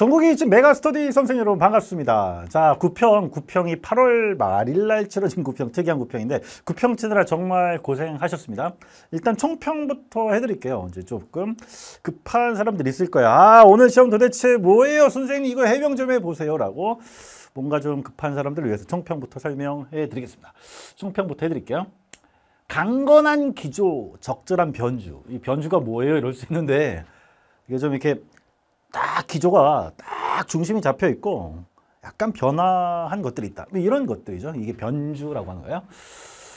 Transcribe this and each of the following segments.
전국의지 메가스터디 선생님 여러분 반갑습니다. 자, 구평, 구평이 8월 말일 날 치러진 구평, 특이한 구평인데 구평 치느라 정말 고생하셨습니다. 일단 총평부터 해드릴게요. 이제 조금 급한 사람들 있을 거예 아, 오늘 시험 도대체 뭐예요? 선생님 이거 해명 좀 해보세요. 라고 뭔가 좀 급한 사람들 위해서 총평부터 설명해드리겠습니다. 총평부터 해드릴게요. 강건한 기조, 적절한 변주. 이 변주가 뭐예요? 이럴 수 있는데 이게 좀 이렇게 딱 기조가 딱 중심이 잡혀 있고 약간 변화한 것들이 있다. 이런 것들이죠. 이게 변주라고 하는 거예요.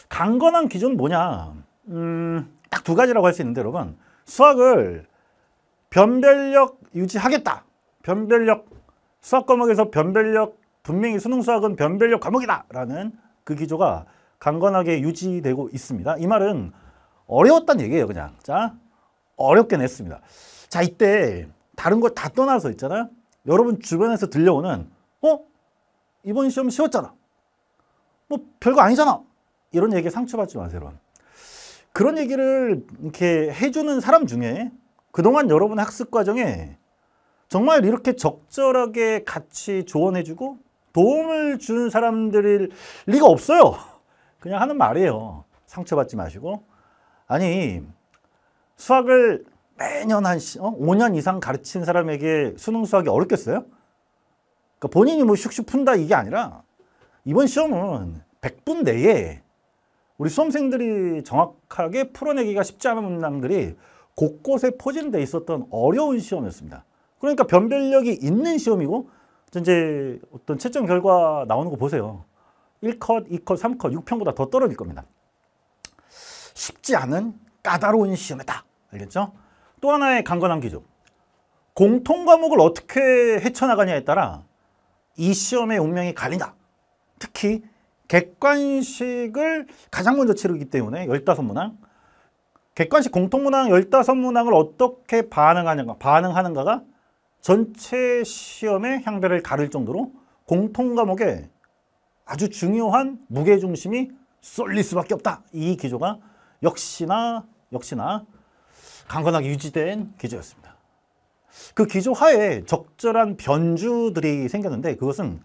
강건한 기조는 뭐냐? 음, 딱 두 가지라고 할 수 있는데 여러분 수학을 변별력 유지하겠다. 변별력 수학 과목에서 변별력 분명히 수능 수학은 변별력 과목이다라는 그 기조가 강건하게 유지되고 있습니다. 이 말은 어려웠단 얘기예요, 그냥. 자, 어렵게 냈습니다. 자, 이때 다른 걸 다 떠나서 있잖아요. 여러분 주변에서 들려오는 어? 이번 시험 쉬웠잖아. 뭐 별거 아니잖아. 이런 얘기 상처받지 마세요. 여러분. 그런 얘기를 이렇게 해주는 사람 중에 그동안 여러분 학습 과정에 정말 이렇게 적절하게 같이 조언해주고 도움을 준 사람들일 리가 없어요. 그냥 하는 말이에요. 상처받지 마시고. 아니 수학을 매년 한 어? 5년 이상 가르친 사람에게 수능 수학이 어렵겠어요? 그러니까 본인이 뭐 슉슉 푼다 이게 아니라 이번 시험은 100분 내에 우리 수험생들이 정확하게 풀어내기가 쉽지 않은 문항들이 곳곳에 포진돼 있었던 어려운 시험이었습니다. 그러니까 변별력이 있는 시험이고 이제 어떤 채점 결과 나오는 거 보세요. 1컷, 2컷, 3컷, 6편보다 더 떨어질 겁니다. 쉽지 않은 까다로운 시험이다. 알겠죠? 또 하나의 강건한 기준. 공통 과목을 어떻게 헤쳐나가냐에 따라 이 시험의 운명이 갈린다. 특히 객관식을 가장 먼저 치르기 때문에 15문항 객관식 공통문항 15문항을 어떻게 반응하는가, 반응하는가가 전체 시험의 향배를 가릴 정도로 공통 과목에 아주 중요한 무게중심이 쏠릴 수밖에 없다. 이 기조가 역시나 역시나 강건하게 유지된 기조였습니다. 그 기조 하에 적절한 변주들이 생겼는데 그것은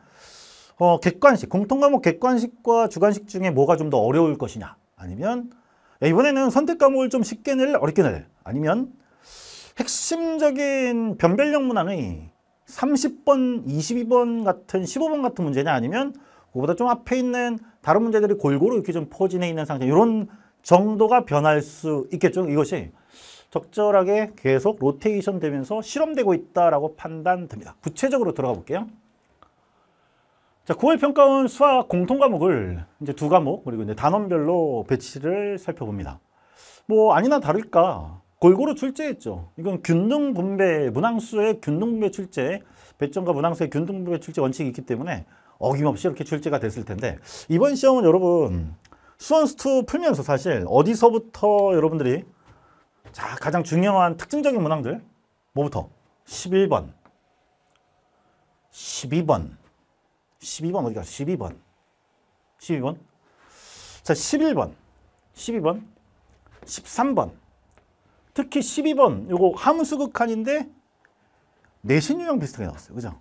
어, 객관식, 공통과목 객관식과 주관식 중에 뭐가 좀 더 어려울 것이냐 아니면 이번에는 선택 과목을 좀 쉽게 낼, 어렵게 낼 아니면 핵심적인 변별력 문항의 30번, 22번 같은 15번 같은 문제냐 아니면 그보다 좀 앞에 있는 다른 문제들이 골고루 이렇게 좀 포진해 있는 상태 이런 정도가 변할 수 있겠죠. 이것이 적절하게 계속 로테이션 되면서 실험되고 있다라고 판단됩니다. 구체적으로 들어가 볼게요. 자, 9월 평가원 수학 공통 과목을 이제 두 과목 그리고 이제 단원별로 배치를 살펴봅니다. 뭐 아니나 다를까 골고루 출제했죠. 이건 균등 분배, 문항수의 균등 분배 출제, 배점과 문항수의 균등 분배 출제 원칙이 있기 때문에 어김없이 이렇게 출제가 됐을 텐데 이번 시험은 여러분 수원수2 풀면서 사실 어디서부터 여러분들이 자, 가장 중요한 특징적인 문항들. 뭐부터? 11번. 12번. 12번 어디가? 12번. 12번. 자, 11번. 12번. 13번. 특히 12번. 요거 함수극한인데 내신 유형 비슷하게 나왔어요. 그죠?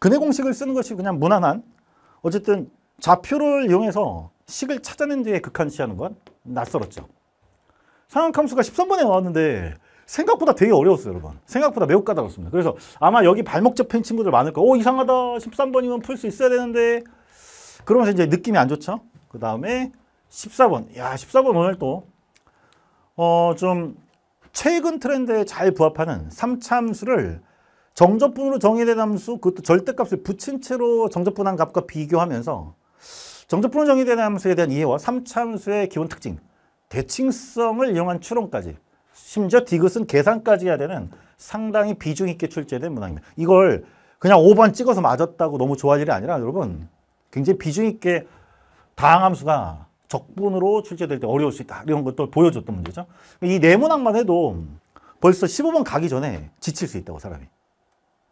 근해 공식을 쓰는 것이 그냥 무난한 어쨌든 좌표를 이용해서 식을 찾아낸 뒤에 극한시하는 건 낯설었죠. 상황함수가 13번에 나왔는데 생각보다 되게 어려웠어요, 여러분. 생각보다 매우 까다롭습니다. 그래서 아마 여기 발목 접힌 친구들 많을 거예요. 오, 어, 이상하다. 13번이면 풀 수 있어야 되는데. 그러면서 이제 느낌이 안 좋죠? 그 다음에 14번. 야, 14번 오늘 또, 어, 좀, 최근 트렌드에 잘 부합하는 3참수를 정적분으로 정의된 함수, 그것도 절대값을 붙인 채로 정적분한 값과 비교하면서 정적분으로 정의된 함수에 대한 이해와 3참수의 기본 특징, 대칭성을 이용한 추론까지 심지어 디귿은 계산까지 해야 되는 상당히 비중 있게 출제된 문항입니다. 이걸 그냥 5번 찍어서 맞았다고 너무 좋아할 일이 아니라 여러분 굉장히 비중 있게 다항함수가 적분으로 출제될 때 어려울 수 있다 이런 것도 보여줬던 문제죠. 이 네모낭만 해도 벌써 15번 가기 전에 지칠 수 있다고 사람이.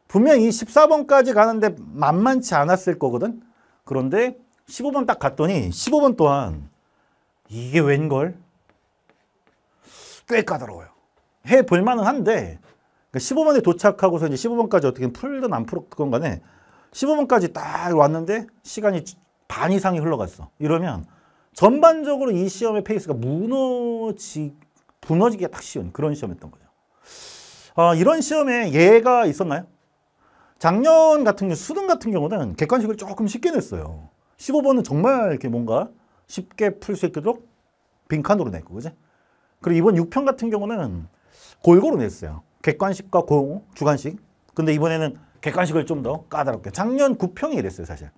분명히 14번까지 가는데 만만치 않았을 거거든. 그런데 15번 딱 갔더니 15번 또한 이게 웬걸? 꽤 까다로워요. 해 볼만은 한데 15번에 그러니까 도착하고서 이제 15번까지 어떻게 풀든 안 풀든 간에 15번까지 딱 왔는데 시간이 반 이상이 흘러갔어. 이러면 전반적으로 이 시험의 페이스가 무너지, 무너지기가 딱 쉬운 그런 시험이었던 거죠. 어, 이런 시험에 예가 있었나요? 작년 같은 경우, 수능 같은 경우는 객관식을 조금 쉽게 냈어요. 15번은 정말 이렇게 뭔가 쉽게 풀 수 있도록 빈칸으로 냈고, 그지? 그리고 이번 6편 같은 경우는 골고루 냈어요. 객관식과 고, 주관식. 근데 이번에는 객관식을 좀 더 까다롭게. 작년 9평이 이랬어요, 사실.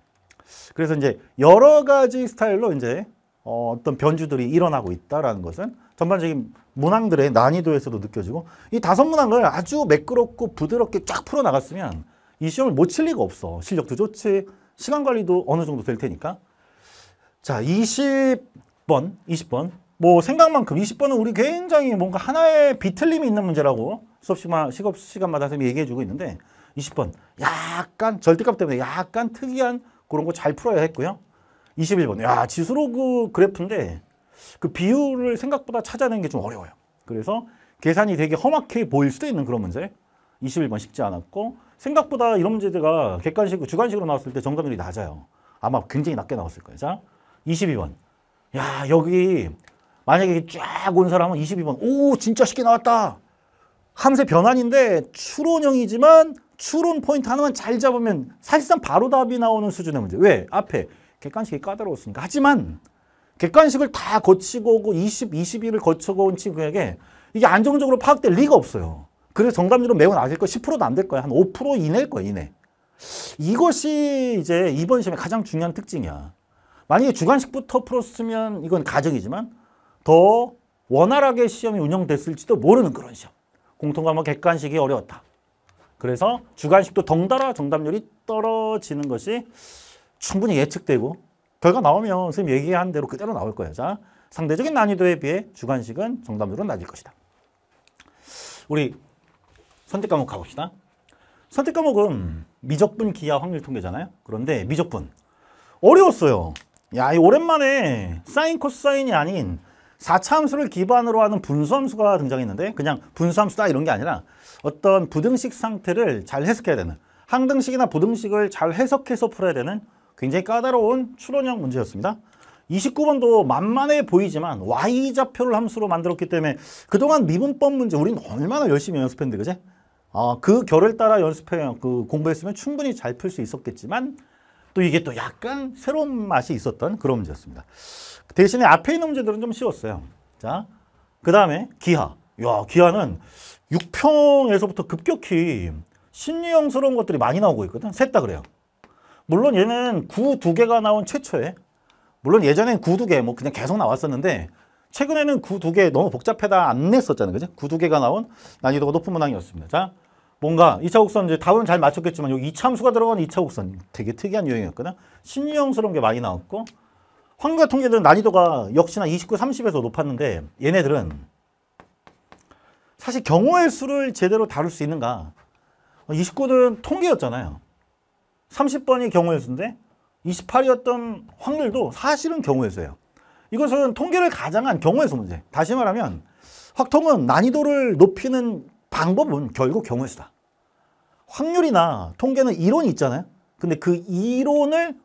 그래서 이제 여러 가지 스타일로 이제 어, 어떤 변주들이 일어나고 있다라는 것은 전반적인 문항들의 난이도에서도 느껴지고 이 다섯 문항을 아주 매끄럽고 부드럽게 쫙 풀어나갔으면 이 시험을 못 칠 리가 없어. 실력도 좋지, 시간 관리도 어느 정도 될 테니까. 자, 20번, 20번. 뭐 생각만큼 20번은 우리 굉장히 뭔가 하나의 비틀림이 있는 문제라고 수업 시간, 시업 시간마다 선생님이 얘기해주고 있는데 20번 약간 절대값 때문에 약간 특이한 그런 거 잘 풀어야 했고요. 21번 야 지수로그 그래프인데 그 비율을 생각보다 찾아내는 게 좀 어려워요. 그래서 계산이 되게 험악해 보일 수도 있는 그런 문제. 21번 쉽지 않았고 생각보다 이런 문제들과 객관식, 주관식으로 나왔을 때 정답률이 낮아요. 아마 굉장히 낮게 나왔을 거예요. 자, 22번. 야, 여기 만약에 쫙 온 사람은 22번. 오, 진짜 쉽게 나왔다. 함세 변환인데 추론형이지만 추론 포인트 하나만 잘 잡으면 사실상 바로 답이 나오는 수준의 문제. 왜? 앞에 객관식이 까다로웠으니까. 하지만 객관식을 다 거치고 오고 20, 21을 거쳐고 온 친구에게 이게 안정적으로 파악될 리가 없어요. 그래서 정답률은 매우 낮을 거예요 10%도 안 될거예요한 5% 이내일 거예요 이내. 이것이 이제 이번 시험의 가장 중요한 특징이야. 만약에 주관식부터 풀었으면 이건 가정이지만 더 원활하게 시험이 운영됐을지도 모르는 그런 시험. 공통과목 객관식이 어려웠다. 그래서 주관식도 덩달아 정답률이 떨어지는 것이 충분히 예측되고 결과 나오면 선생님 얘기한 대로 그대로 나올 거예요. 자, 상대적인 난이도에 비해 주관식은 정답률은 낮을 것이다. 우리 선택 과목 가봅시다. 선택 과목은 미적분 기하 확률 통계잖아요. 그런데 미적분 어려웠어요. 야, 오랜만에 사인 코사인이 아닌 4차함수를 기반으로 하는 분수함수가 등장했는데 그냥 분수함수다 이런 게 아니라 어떤 부등식 상태를 잘 해석해야 되는 항등식이나 부등식을 잘 해석해서 풀어야 되는 굉장히 까다로운 추론형 문제였습니다. 29번도 만만해 보이지만 y좌표를 함수로 만들었기 때문에 그동안 미분법 문제 우리는 얼마나 열심히 연습했는데 그제? 아, 그 결을 따라 연습해 그 공부했으면 충분히 잘 풀 수 있었겠지만 또 이게 또 약간 새로운 맛이 있었던 그런 문제였습니다. 대신에 앞에 있는 문제들은 좀 쉬웠어요. 자, 그 다음에 기하. 야, 기하는 6평에서부터 급격히 심리형스러운 것들이 많이 나오고 있거든. 셋 다 그래요. 물론 얘는 구 두 개가 나온 최초에 물론 예전엔 구두개 뭐 그냥 계속 나왔었는데 최근에는 구 두 개 너무 복잡하다 안 냈었잖아요. 그죠? 구두 개가 나온 난이도가 높은 문항이었습니다. 자, 뭔가 2차 곡선 이제 답은 잘 맞췄겠지만 여 이차함수가 들어간 2차 곡선 되게 특이한 유형이었거든. 신유형스러운 게 많이 나왔고 황과 통계들은 난이도가 역시나 29, 30에서 높았는데 얘네들은 사실 경우의 수를 제대로 다룰 수 있는가 29는 통계였잖아요. 30번이 경우의 수인데 28이었던 확률도 사실은 경우의 수예요. 이것은 통계를 가장한 경우의 수 문제. 다시 말하면 확통은 난이도를 높이는 방법은 결국 경우의 수다. 확률이나 통계는 이론이 있잖아요. 근데 그 이론을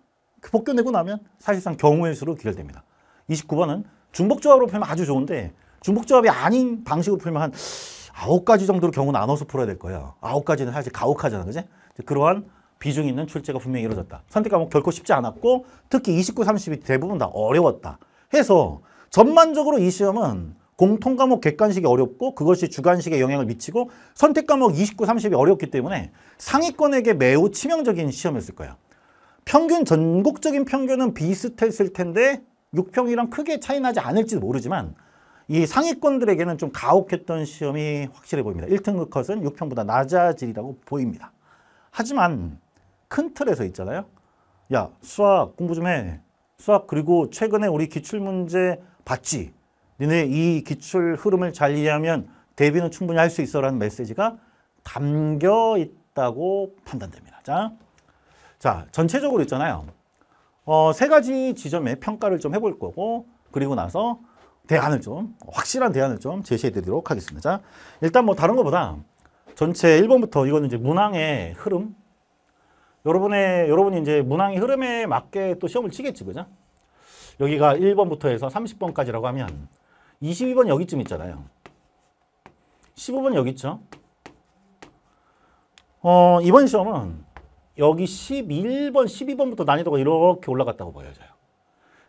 벗겨내고 나면 사실상 경우의 수로 귀결됩니다. 29번은 중복조합으로 풀면 아주 좋은데 중복조합이 아닌 방식으로 풀면 한 9가지 정도로 경우 나눠서 풀어야 될 거예요. 9가지는 사실 가혹하잖아. 그지? 그러한 비중 있는 출제가 분명히 이루어졌다. 선택 과목 결코 쉽지 않았고 특히 29, 30이 대부분 다 어려웠다. 해서 전반적으로 이 시험은 공통 과목 객관식이 어렵고 그것이 주관식에 영향을 미치고 선택 과목 29, 30이 어렵기 때문에 상위권에게 매우 치명적인 시험이었을 거예요. 평균 전국적인 평균은 비슷했을 텐데 6평이랑 크게 차이 나지 않을지도 모르지만 이 상위권들에게는 좀 가혹했던 시험이 확실해 보입니다. 1등급 컷은 6평보다 낮아지리라고 보입니다. 하지만 큰 틀에서 있잖아요. 야 수학 공부 좀 해. 수학 그리고 최근에 우리 기출문제 봤지? 니네 이 기출 흐름을 잘 이해하면 대비는 충분히 할 수 있어라는 메시지가 담겨 있다고 판단됩니다. 자, 자 전체적으로 있잖아요. 어, 세 가지 지점에 평가를 좀 해볼 거고 그리고 나서 대안을 좀 확실한 대안을 좀 제시해 드리도록 하겠습니다. 자, 일단 뭐 다른 것보다 전체 1번부터 이거는 이제 문항의 흐름 여러분의 여러분이 이제 문항의 흐름에 맞게 또 시험을 치겠지 그죠? 여기가 1번부터 해서 30번까지라고 하면 22번 여기쯤 있잖아요. 15번 여기 있죠. 어, 이번 시험은 여기 11번, 12번부터 난이도가 이렇게 올라갔다고 보여져요.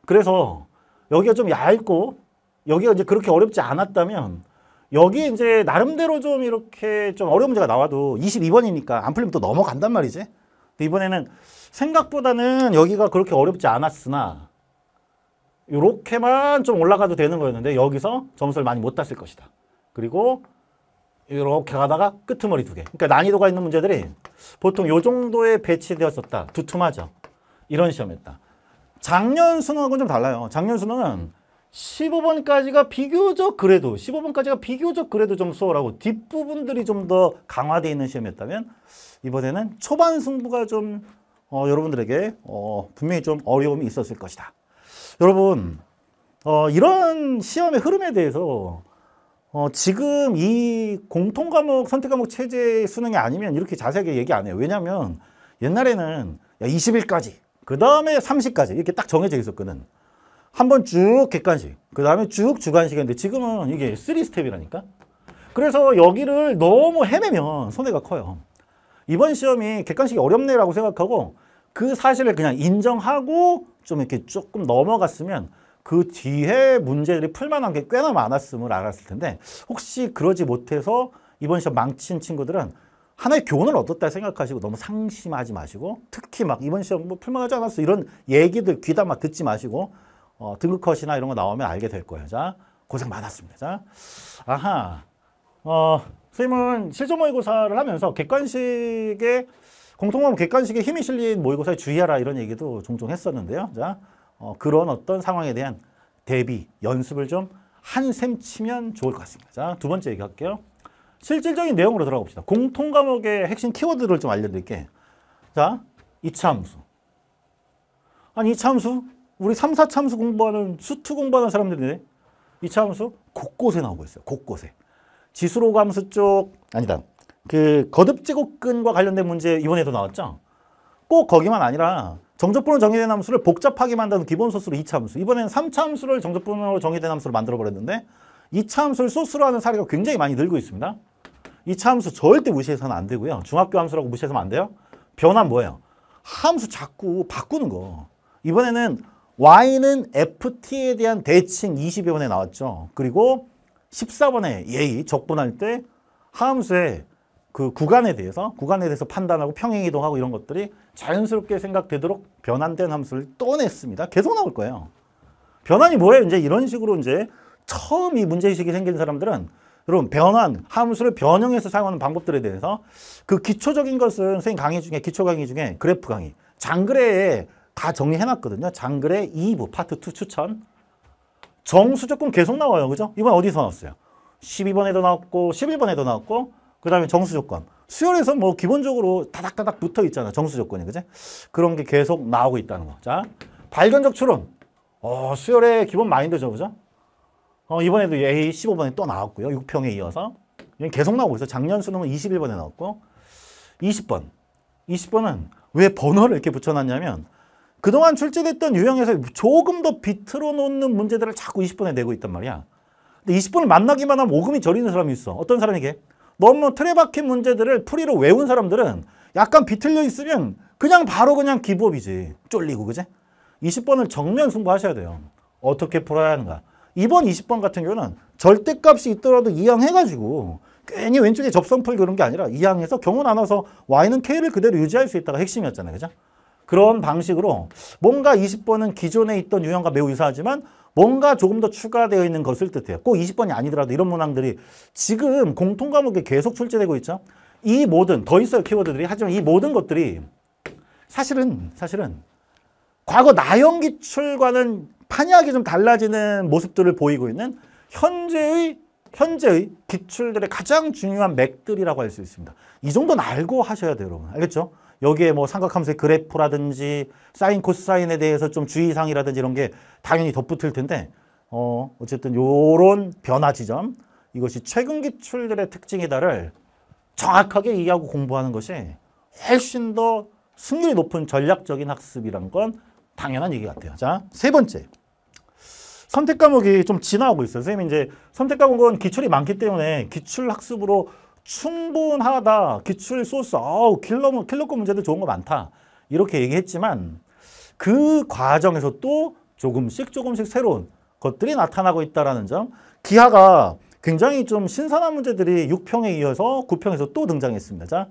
그래서 여기가 좀 얇고 여기가 이제 그렇게 어렵지 않았다면 여기에 이제 나름대로 좀 이렇게 좀 어려운 문제가 나와도 22번이니까 안 풀리면 또 넘어간단 말이지. 근데 이번에는 생각보다는 여기가 그렇게 어렵지 않았으나 이렇게만 좀 올라가도 되는 거였는데 여기서 점수를 많이 못 땄을 것이다. 그리고 이렇게 가다가 끄트머리 두 개. 그러니까 난이도가 있는 문제들이 보통 이 정도에 배치되었었다. 두툼하죠. 이런 시험이었다. 작년 수능하고는 좀 달라요. 작년 수능은 15번까지가 비교적 그래도 15번까지가 비교적 그래도 좀 수월하고 뒷부분들이 좀 더 강화되어 있는 시험이었다면 이번에는 초반 승부가 좀 어, 여러분들에게 어, 분명히 좀 어려움이 있었을 것이다. 여러분, 어, 이런 시험의 흐름에 대해서 어, 지금 이 공통 과목, 선택 과목 체제 수능이 아니면 이렇게 자세하게 얘기 안 해요. 왜냐면 하 옛날에는 야, 20일까지, 그 다음에 30까지 이렇게 딱 정해져 있었거든. 한 번 쭉 객관식, 그 다음에 쭉 주관식인데 지금은 이게 3스텝이라니까? 그래서 여기를 너무 헤매면 손해가 커요. 이번 시험이 객관식이 어렵네라고 생각하고 그 사실을 그냥 인정하고 좀 이렇게 조금 넘어갔으면 그 뒤에 문제들이 풀만한 게 꽤나 많았음을 알았을 텐데 혹시 그러지 못해서 이번 시험 망친 친구들은 하나의 교훈을 얻었다 생각하시고 너무 상심하지 마시고 특히 막 이번 시험 뭐 풀만하지 않았어 이런 얘기들 귀담아 듣지 마시고 어, 등급컷이나 이런 거 나오면 알게 될 거예요. 자 고생 많았습니다. 자 아하 어, 선생님은 실전모의고사를 하면서 객관식의 공통모임 객관식의 힘이 실린 모의고사에 주의하라 이런 얘기도 종종 했었는데요. 자, 어, 그런 어떤 상황에 대한 대비, 연습을 좀 한 셈 치면 좋을 것 같습니다. 자, 두 번째 얘기할게요. 실질적인 내용으로 들어가 봅시다. 공통 과목의 핵심 키워드를 좀 알려드릴게. 자, 이차함수. 아니, 이차함수? 우리 3, 4참수 공부하는, 수투 공부하는 사람들인데 이차함수 곳곳에 나오고 있어요. 곳곳에. 지수로 감수 쪽, 아니다. 그 거듭제곱근과 관련된 문제 이번에도 나왔죠? 꼭 거기만 아니라 정적분으로 정의된 함수를 복잡하게 만드는 기본 소스로 2차 함수 이번에는 3차 함수를 정적분으로 정의된 함수로 만들어버렸는데 2차 함수를 소스로 하는 사례가 굉장히 많이 늘고 있습니다 2차 함수 절대 무시해서는 안 되고요 중학교 함수라고 무시해서는 안 돼요 변화 뭐예요? 함수 자꾸 바꾸는 거 이번에는 y는 ft에 대한 대칭 20여번에 나왔죠 그리고 14번에 예의 적분할 때 함수에 그 구간에 대해서 구간에 대해서 판단하고 평행이동하고 이런 것들이 자연스럽게 생각되도록 변환된 함수를 또 냈습니다. 계속 나올 거예요. 변환이 뭐예요? 이제 이런 식으로 이제 처음 이 문제의식이 생긴 사람들은 여러분 변환, 함수를 변형해서 사용하는 방법들에 대해서 그 기초적인 것은 선생님 강의 중에 기초 강의 중에 그래프 강의 장그래에 다 정리해놨거든요. 장그래 2부 파트 2 추천 정수 조건 계속 나와요. 그죠? 이번 어디서 나왔어요? 12번에도 나왔고 11번에도 나왔고 그 다음에 정수 조건. 수열에서 뭐 기본적으로 다닥다닥 붙어 있잖아. 정수 조건이. 그지? 그런 게 계속 나오고 있다는 거. 자, 발견적 추론. 어, 수열의 기본 마인드죠. 그죠? 어, 이번에도 A 15번에 또 나왔고요. 6평에 이어서. 계속 나오고 있어. 작년 수능은 21번에 나왔고. 20번. 20번은 왜 번호를 이렇게 붙여놨냐면 그동안 출제됐던 유형에서 조금 더 비틀어 놓는 문제들을 자꾸 20번에 내고 있단 말이야. 근데 20번을 만나기만 하면 오금이 저리는 사람이 있어. 어떤 사람에게? 너무 틀에 박힌 문제들을 풀이로 외운 사람들은 약간 비틀려 있으면 그냥 바로 그냥 기법이지. 쫄리고 그제? 20번을 정면 승부하셔야 돼요. 어떻게 풀어야 하는가. 이번 20번 같은 경우는 절대값이 있더라도 이항해가지고 괜히 왼쪽에 접선풀 그런 게 아니라 이항해서 경우 나눠서 y는 k를 그대로 유지할 수 있다가 핵심이었잖아요. 그죠? 그런 방식으로 뭔가 20번은 기존에 있던 유형과 매우 유사하지만 뭔가 조금 더 추가되어 있는 것을 뜻해요. 꼭 20번이 아니더라도 이런 문항들이 지금 공통 과목에 계속 출제되고 있죠. 이 모든 더 있어요 키워드들이 하지만 이 모든 것들이 사실은 사실은 과거 나영 기출과는 판이하게 좀 달라지는 모습들을 보이고 있는 현재의 현재의 기출들의 가장 중요한 맥들이라고 할 수 있습니다. 이 정도는 알고 하셔야 돼요, 여러분. 알겠죠? 여기에 뭐 삼각함수의 그래프라든지 사인 코사인에 대해서 좀 주의사항이라든지 이런 게 당연히 덧붙을 텐데 어 어쨌든 요런 변화 지점 이것이 최근 기출들의 특징이다를 정확하게 이해하고 공부하는 것이 훨씬 더 승률이 높은 전략적인 학습이란 건 당연한 얘기 같아요. 자, 세 번째. 선택 과목이 좀 지나오고 있어요. 선생님이 이제 선택 과목은 기출이 많기 때문에 기출 학습으로 충분하다. 기출 소스, 아우, 킬러, 킬러급 문제들 좋은 거 많다. 이렇게 얘기했지만 그 과정에서 또 조금씩 조금씩 새로운 것들이 나타나고 있다는 점. 기하가 굉장히 좀 신선한 문제들이 6평에 이어서 9평에서 또 등장했습니다. 자,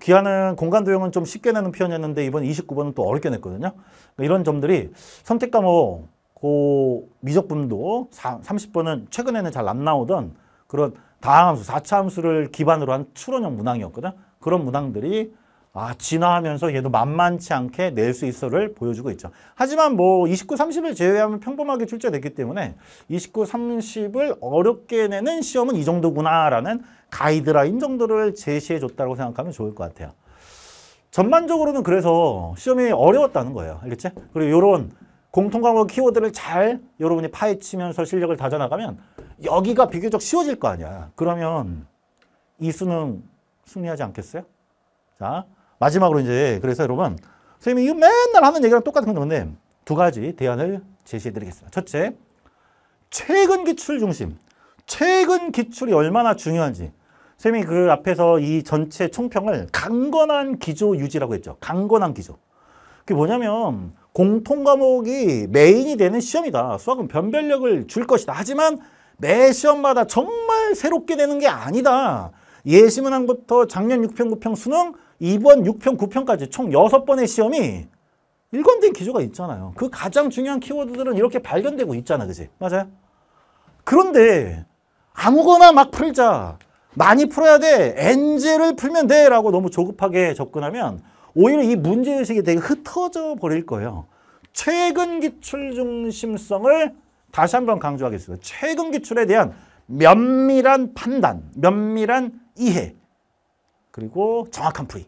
기하는 공간 도형은 좀 쉽게 내는 표현이었는데 이번 29번은 또 어렵게 냈거든요. 그러니까 이런 점들이 선택과목 고 미적분도 30번은 최근에는 잘 안 나오던 그런 다함수, 사차함수를 기반으로 한 추론형 문항이었거든. 그런 문항들이 아, 진화하면서 얘도 만만치 않게 낼 수 있어를 보여주고 있죠. 하지만 뭐 29, 30을 제외하면 평범하게 출제됐기 때문에 29, 30을 어렵게 내는 시험은 이 정도구나라는 가이드라인 정도를 제시해 줬다고 생각하면 좋을 것 같아요. 전반적으로는 그래서 시험이 어려웠다는 거예요. 알겠지? 그리고 이런 공통과목 키워드를 잘 여러분이 파헤치면서 실력을 다져나가면 여기가 비교적 쉬워질 거 아니야. 그러면 이 수능 승리하지 않겠어요? 자, 마지막으로 이제 그래서 여러분 선생님이 이거 맨날 하는 얘기랑 똑같은 건데 두 가지 대안을 제시해 드리겠습니다. 첫째, 최근 기출 중심. 최근 기출이 얼마나 중요한지. 선생님이 그 앞에서 이 전체 총평을 강건한 기조 유지라고 했죠. 강건한 기조. 그게 뭐냐면 공통 과목이 메인이 되는 시험이다. 수학은 변별력을 줄 것이다. 하지만 매 시험마다 정말 새롭게 되는게 아니다. 예시문항부터 작년 6평, 9평 수능, 이번 6평, 9평까지 총 6번의 시험이 일관된 기조가 있잖아요. 그 가장 중요한 키워드들은 이렇게 발견되고 있잖아. 그지? 맞아요? 그런데 아무거나 막 풀자. 많이 풀어야 돼. 엔젤을 풀면 돼. 라고 너무 조급하게 접근하면 오히려 이 문제의식이 되게 흩어져 버릴 거예요. 최근 기출 중심성을 다시 한 번 강조하겠습니다. 최근 기출에 대한 면밀한 판단, 면밀한 이해, 그리고 정확한 풀이.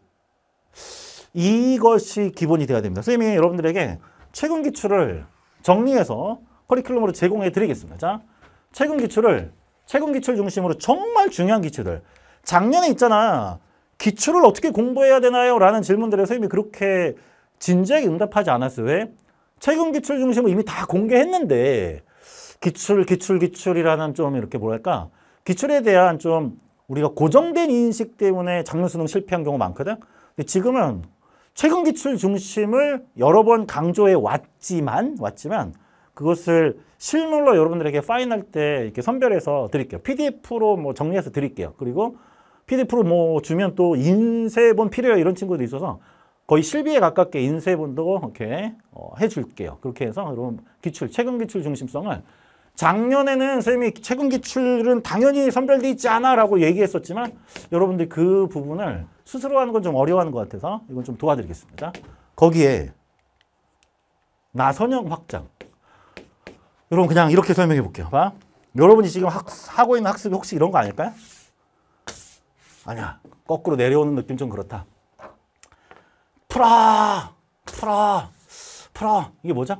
이것이 기본이 되어야 됩니다. 선생님이 여러분들에게 최근 기출을 정리해서 커리큘럼으로 제공해 드리겠습니다. 자, 최근 기출을, 최근 기출 중심으로 정말 중요한 기출을 작년에 있잖아. 기출을 어떻게 공부해야 되나요? 라는 질문들에 선생님이 그렇게 진지하게 응답하지 않았어요. 왜? 최근 기출 중심으로 이미 다 공개했는데 기출, 기출, 기출이라는 좀 이렇게 뭐랄까 기출에 대한 좀 우리가 고정된 인식 때문에 작년 수능 실패한 경우 많거든. 근데 지금은 최근 기출 중심을 여러 번 강조해 왔지만 왔지만 그것을 실물로 여러분들에게 파인할 때 이렇게 선별해서 드릴게요. PDF로 뭐 정리해서 드릴게요. 그리고 PDF로 뭐 주면 또 인쇄본 필요해 이런 친구도 있어서 거의 실비에 가깝게 인쇄본도 이렇게 어, 해줄게요. 그렇게 해서 여러분 기출, 최근 기출 중심성을 작년에는 선생님이 최근 기출은 당연히 선별돼 있지 않아 라고 얘기했었지만 여러분들 그 부분을 스스로 하는 건 좀 어려워하는 것 같아서 이건 좀 도와드리겠습니다. 거기에 나선형 확장 여러분 그냥 이렇게 설명해 볼게요. 봐. 여러분이 지금 학, 하고 있는 학습이 혹시 이런 거 아닐까요? 아니야. 거꾸로 내려오는 느낌 좀 그렇다. 풀어! 풀어! 풀어! 이게 뭐죠?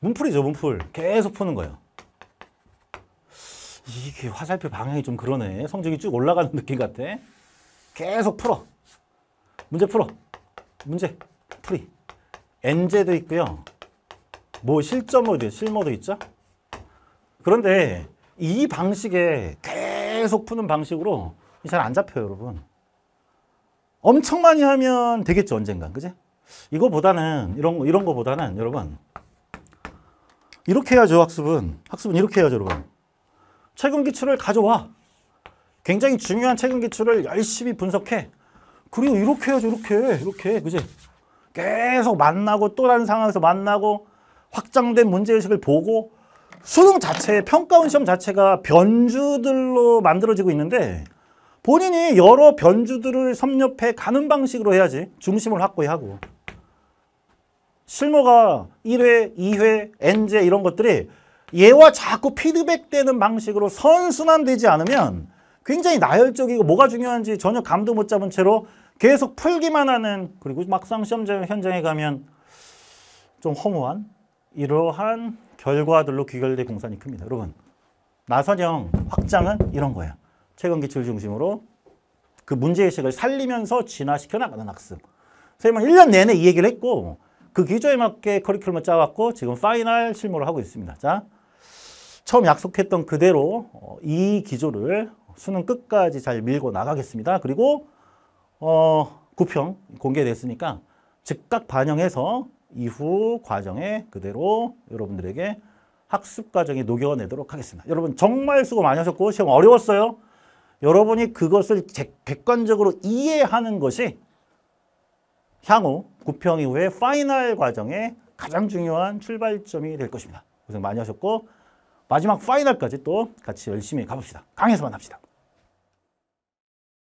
문풀이죠, 문풀. 계속 푸는 거예요. 이게 그 화살표 방향이 좀 그러네. 성적이 쭉 올라가는 느낌 같아. 계속 풀어. 문제 풀어. 문제 풀이. 엔제도 있고요. 뭐 실점어도 실모도 있죠. 그런데 이 방식에 계속 푸는 방식으로 잘 안 잡혀요, 여러분. 엄청 많이 하면 되겠죠, 언젠간. 그지? 이거보다는 이런 이런 거보다는 여러분 이렇게 해야죠, 학습은. 학습은 이렇게 해야죠, 여러분. 최근 기출을 가져와. 굉장히 중요한 최근 기출을 열심히 분석해. 그리고 이렇게 해야지, 이렇게. 이렇게. 그지? 계속 만나고 또 다른 상황에서 만나고 확장된 문제의식을 보고 수능 자체 평가원 시험 자체가 변주들로 만들어지고 있는데 본인이 여러 변주들을 섭렵해 가는 방식으로 해야지 중심을 확고히 하고 실무가 1회, 2회, N제 이런 것들이 얘와 자꾸 피드백되는 방식으로 선순환되지 않으면 굉장히 나열적이고 뭐가 중요한지 전혀 감도 못 잡은 채로 계속 풀기만 하는 그리고 막상 시험 현장에 가면 좀 허무한 이러한 결과들로 귀결될 공산이 큽니다. 여러분 나선형 확장은 이런 거예요. 최근 기출 중심으로 그 문제의식을 살리면서 진화시켜 나가는 학습. 선생님은 1년 내내 이 얘기를 했고 그 기조에 맞게 커리큘럼을 짜왔고 지금 파이널 실무를 하고 있습니다. 자, 처음 약속했던 그대로 어, 이 기조를 수능 끝까지 잘 밀고 나가겠습니다. 그리고 어, 구평 공개됐으니까 즉각 반영해서 이후 과정에 그대로 여러분들에게 학습 과정에 녹여내도록 하겠습니다. 여러분 정말 수고 많이 하셨고 시험 어려웠어요. 여러분이 그것을 객관적으로 이해하는 것이 향후 구평 이후의 파이널 과정에 가장 중요한 출발점이 될 것입니다. 고생 많이 하셨고 마지막 파이널까지 또 같이 열심히 가봅시다. 강에서 만납시다.